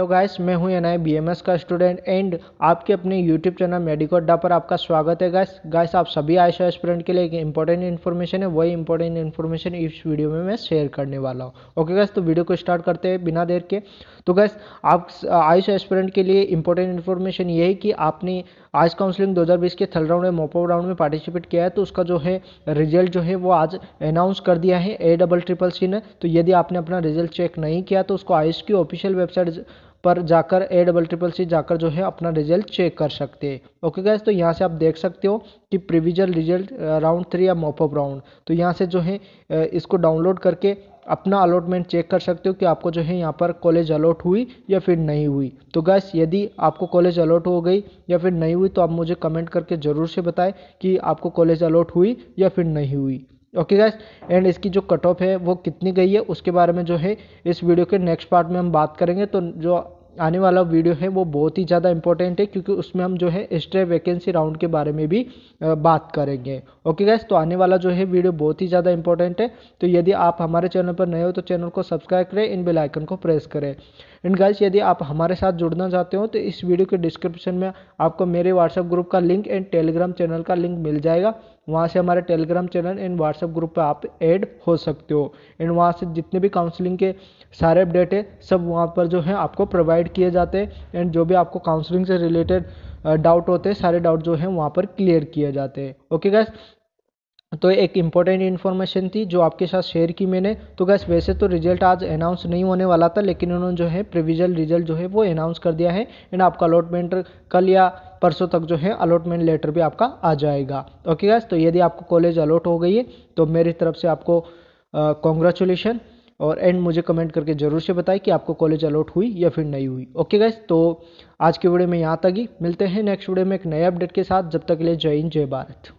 hello guys मैं हूं N आई का स्टूडेंट एंड आपके अपने यूट्यूब चैनल मेडिको अड्डा पर आपका स्वागत है गाइस गाइस आप सभी आयशा स्टूडेंट के लिए एक इंपॉर्टेंट इन्फॉर्मेशन है वही इंपॉर्टेंट इन्फॉर्मेशन इस वीडियो में मैं शेयर करने वाला हूं ओके गाइस तो वीडियो को स्टार्ट करते हैं बिना देर के तो गैस आप आयुष स्टूडेंट के लिए इंपॉर्टेंट इन्फॉर्मेशन ये है कि आपने आयुष काउंसलिंग 2020 के थर्ड राउंड में मोपो राउंड में पार्टिसिपेट किया है तो उसका जो है रिजल्ट जो है वो आज अनाउंस कर दिया है ए डबल ट्रिपल सी ने तो यदि आपने अपना रिजल्ट चेक नहीं किया तो उसको आयुष की ऑफिशियल वेबसाइट पर जाकर ए डबल ट्रिपल सी जाकर जो है अपना रिजल्ट चेक कर सकते हैं ओके गैस तो यहाँ से आप देख सकते हो कि प्रिविजल रिजल्ट राउंड थ्री या मॉपअप राउंड तो यहाँ से जो है uh, इसको डाउनलोड करके अपना अलॉटमेंट चेक कर सकते हो कि आपको जो है यहाँ पर कॉलेज अलॉट हुई या फिर नहीं हुई तो गैस यदि आपको कॉलेज अलॉट हो गई या फिर नहीं हुई तो आप मुझे कमेंट करके ज़रूर से बताएं कि आपको कॉलेज अलॉट हुई या फिर नहीं हुई ओके गाइस एंड इसकी जो कट ऑफ है वो कितनी गई है उसके बारे में जो है इस वीडियो के नेक्स्ट पार्ट में हम बात करेंगे तो जो आने वाला वीडियो है वो बहुत ही ज़्यादा इंपॉर्टेंट है क्योंकि उसमें हम जो है एक्स्ट्रा वैकेंसी राउंड के बारे में भी बात करेंगे ओके गैस तो आने वाला जो है वीडियो बहुत ही ज़्यादा इंपॉर्टेंट है तो यदि आप हमारे चैनल पर नए हो तो चैनल को सब्सक्राइब करें इन बेलाइकन को प्रेस करें एंड गैस यदि आप हमारे साथ जुड़ना चाहते हो तो इस वीडियो के डिस्क्रिप्शन में आपको मेरे व्हाट्सएप ग्रुप का लिंक एंड टेलीग्राम चैनल का लिंक मिल जाएगा वहाँ से हमारे Telegram channel and WhatsApp group पर आप ऐड हो सकते हो एंड वहाँ से जितने भी काउंसलिंग के सारे अपडेट है सब वहाँ पर जो है आपको प्रोवाइड प्रोवाइड किए जाते हैं एंड जो भी आपको काउंसलिंग से रिलेटेड डाउट होते हैं सारे डाउट जो हैं वहाँ पर क्लियर किए जाते हैं ओके गैस तो एक इम्पॉर्टेंट इन्फॉर्मेशन थी जो आपके साथ शेयर की मैंने तो गैस वैसे तो रिजल्ट आज अनाउंस नहीं होने वाला था लेकिन उन्होंने जो है प्रिविजल रिजल्ट जो है वो अनाउंस कर दिया है एंड आपका अलॉटमेंट कल या परसों तक जो है अलॉटमेंट लेटर भी आपका आ जाएगा ओके गैस तो यदि आपको कॉलेज अलॉट हो गई है तो मेरी तरफ से आपको कॉन्ग्रेचुलेशन uh, और एंड मुझे कमेंट करके ज़रूर से बताएं कि आपको कॉलेज अलॉट हुई या फिर नहीं हुई ओके गाइस तो आज के वीडियो में यहाँ तक ही मिलते हैं नेक्स्ट वीडियो में एक नए अपडेट के साथ जब तक के लिए जय हिंद जय भारत